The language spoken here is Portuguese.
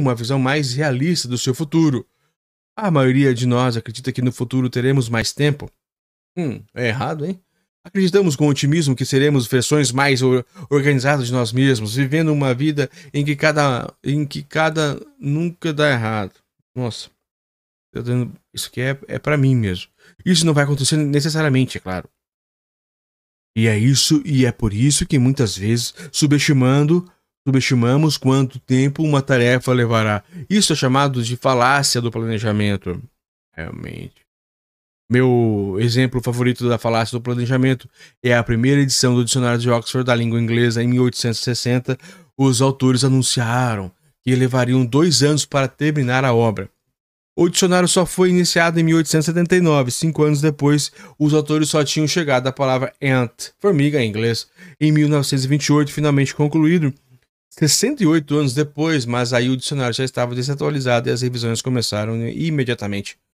uma visão mais realista do seu futuro. A maioria de nós acredita que no futuro teremos mais tempo. Hum, é errado, hein? Acreditamos com otimismo que seremos versões mais organizadas de nós mesmos, vivendo uma vida em que cada, em que cada nunca dá errado. Nossa, isso aqui é, é para mim mesmo. Isso não vai acontecer necessariamente, é claro. E é isso, e é por isso que muitas vezes, subestimando subestimamos quanto tempo uma tarefa levará. Isso é chamado de falácia do planejamento. Realmente. Meu exemplo favorito da falácia do planejamento é a primeira edição do Dicionário de Oxford da língua inglesa em 1860. Os autores anunciaram que levariam dois anos para terminar a obra. O dicionário só foi iniciado em 1879. Cinco anos depois, os autores só tinham chegado à palavra ant, formiga em inglês. Em 1928, finalmente concluído, 68 anos depois, mas aí o dicionário já estava desatualizado e as revisões começaram imediatamente.